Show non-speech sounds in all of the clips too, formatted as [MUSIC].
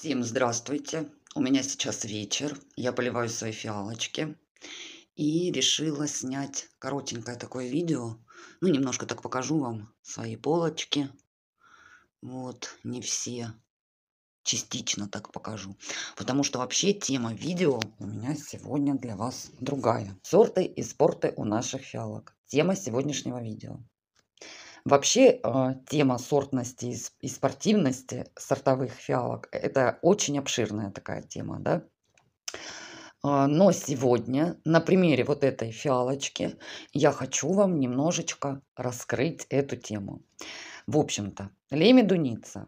Всем здравствуйте! У меня сейчас вечер, я поливаю свои фиалочки и решила снять коротенькое такое видео. Ну, немножко так покажу вам свои полочки. Вот, не все. Частично так покажу. Потому что вообще тема видео у меня сегодня для вас другая. Сорты и спорты у наших фиалок. Тема сегодняшнего видео. Вообще а, тема сортности и спортивности сортовых фиалок – это очень обширная такая тема, да. А, но сегодня на примере вот этой фиалочки я хочу вам немножечко раскрыть эту тему. В общем-то, лемедуница.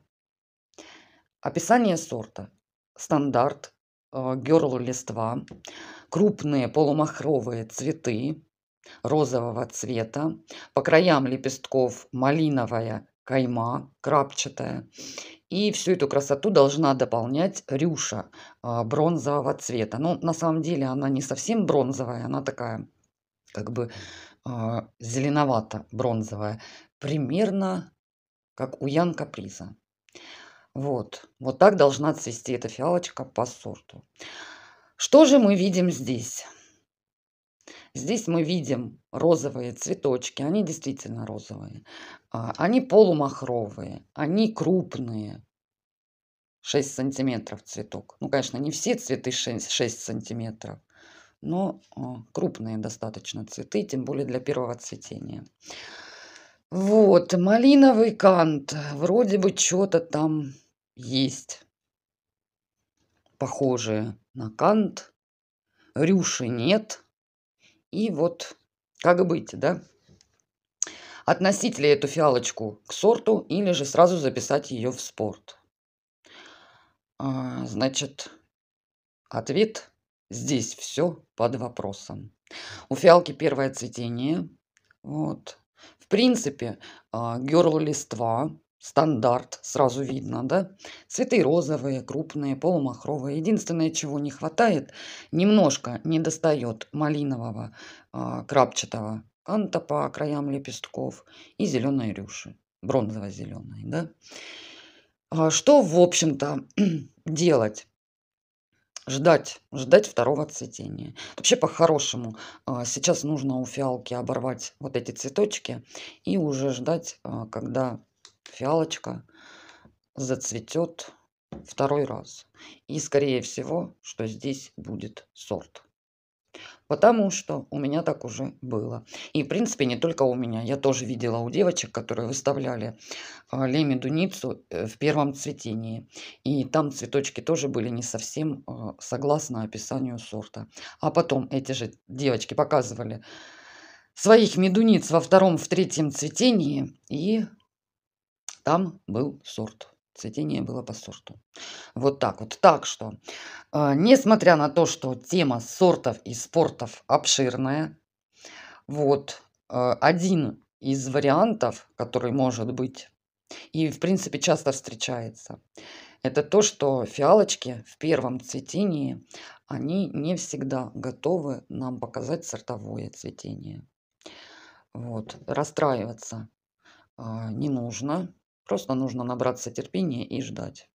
Описание сорта. Стандарт, а, герлу листва, крупные полумахровые цветы, розового цвета, по краям лепестков малиновая кайма крапчатая. И всю эту красоту должна дополнять рюша а, бронзового цвета. Но ну, на самом деле она не совсем бронзовая, она такая как бы а, зеленовато-бронзовая. Примерно как у Ян Каприза. Вот, вот так должна цвести эта фиалочка по сорту. Что же мы видим здесь? Здесь мы видим розовые цветочки, они действительно розовые. А, они полумахровые, они крупные. 6 сантиметров цветок. Ну, конечно, не все цветы 6, 6 сантиметров, но а, крупные достаточно цветы, тем более для первого цветения. Вот, малиновый кант. Вроде бы что-то там есть. Похожее на кант. Рюши нет. И вот как быть, да? Относить ли эту фиалочку к сорту или же сразу записать ее в спорт? А, значит, ответ здесь все под вопросом. У фиалки первое цветение. Вот. В принципе, а, герл листва стандарт, сразу видно, да? Цветы розовые, крупные, полумахровые. Единственное, чего не хватает, немножко не достает малинового, а, крапчатого канта по краям лепестков и зеленой рюши, бронзово-зеленой, да? А что, в общем-то, [CLEARS THROAT] делать? ждать, ждать второго цветения. Вообще по-хорошему а, сейчас нужно у фиалки оборвать вот эти цветочки и уже ждать, когда фиалочка зацветет второй раз. И скорее всего, что здесь будет сорт. Потому что у меня так уже было. И в принципе не только у меня. Я тоже видела у девочек, которые выставляли а, лемедуницу э, в первом цветении. И там цветочки тоже были не совсем а, согласно описанию сорта. А потом эти же девочки показывали своих медуниц во втором, в третьем цветении. И там был сорт. Цветение было по сорту. Вот так вот. Так что, а, несмотря на то, что тема сортов и спортов обширная, вот а, один из вариантов, который может быть и, в принципе, часто встречается, это то, что фиалочки в первом цветении, они не всегда готовы нам показать сортовое цветение. Вот, расстраиваться а, не нужно. Просто нужно набраться терпения и ждать.